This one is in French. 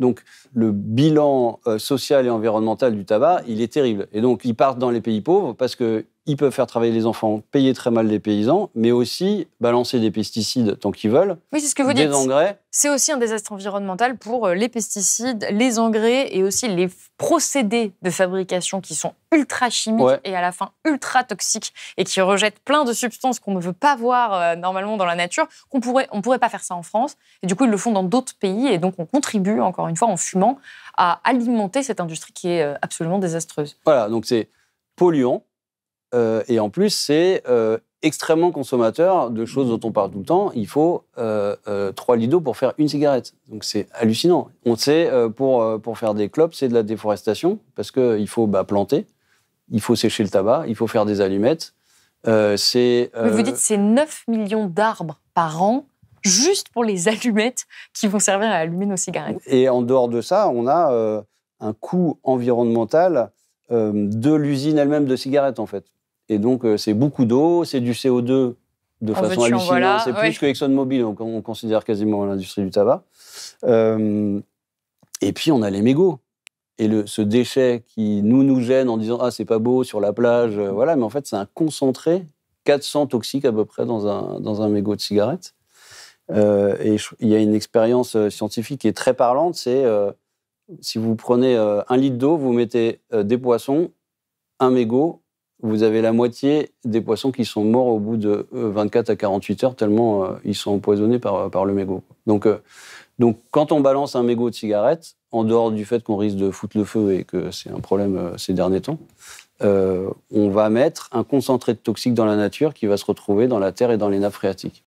Donc le bilan euh, social et environnemental du tabac, il est terrible. Et donc ils partent dans les pays pauvres parce que ils peuvent faire travailler les enfants, payer très mal les paysans, mais aussi balancer des pesticides tant qu'ils veulent. Oui, c'est ce que vous des engrais. C'est aussi un désastre environnemental pour euh, les pesticides, les engrais et aussi les procédés de fabrication qui sont ultra chimiques et à la fin ultra toxiques et qui rejettent plein de substances qu'on ne veut pas voir euh, normalement dans la nature, qu'on pourrait, on pourrait pas faire ça en France. Et du coup, ils le font dans d'autres pays et donc on contribue, encore une fois, en fumant, à alimenter cette industrie qui est euh, absolument désastreuse. Voilà, donc c'est polluant, euh, et en plus, c'est euh, extrêmement consommateur de choses dont on parle tout le temps. Il faut euh, trois lits litres d'eau pour faire une cigarette. Donc c'est hallucinant. On sait, pour, pour faire des clopes, c'est de la déforestation, parce qu'il faut bah, planter, il faut sécher le tabac, il faut faire des allumettes. c'est, Mais vous dites c'est 9 millions d'arbres par an juste pour les allumettes qui vont servir à allumer nos cigarettes. Et en dehors de ça, on a un coût environnemental de l'usine elle-même de cigarettes, en fait. Et donc, euh, c'est beaucoup d'eau, c'est du CO2 de façon hallucinante. c'est plus que ExxonMobil, donc on considère quasiment l'industrie du tabac. Euh, et puis, on a les mégots. Et le, ce déchet qui nous, nous gêne en disant Ah, c'est pas beau sur la plage, euh, voilà, mais en fait, c'est un concentré, 400 toxiques à peu près dans un, dans un mégot de cigarette. et il y a une expérience scientifique qui est très parlante c'est si vous prenez un litre d'eau, vous mettez des poissons, un mégot, vous avez la moitié des poissons qui sont morts au bout de 24 euh, à 48 heures, tellement euh, ils sont empoisonnés par, euh, par le mégot. Donc, donc, quand on balance un mégot de cigarette, en dehors du fait qu'on risque de foutre le feu et que c'est un problème ces derniers temps, on va mettre un concentré de toxique dans la nature qui va se retrouver dans la terre et dans les nappes phréatiques.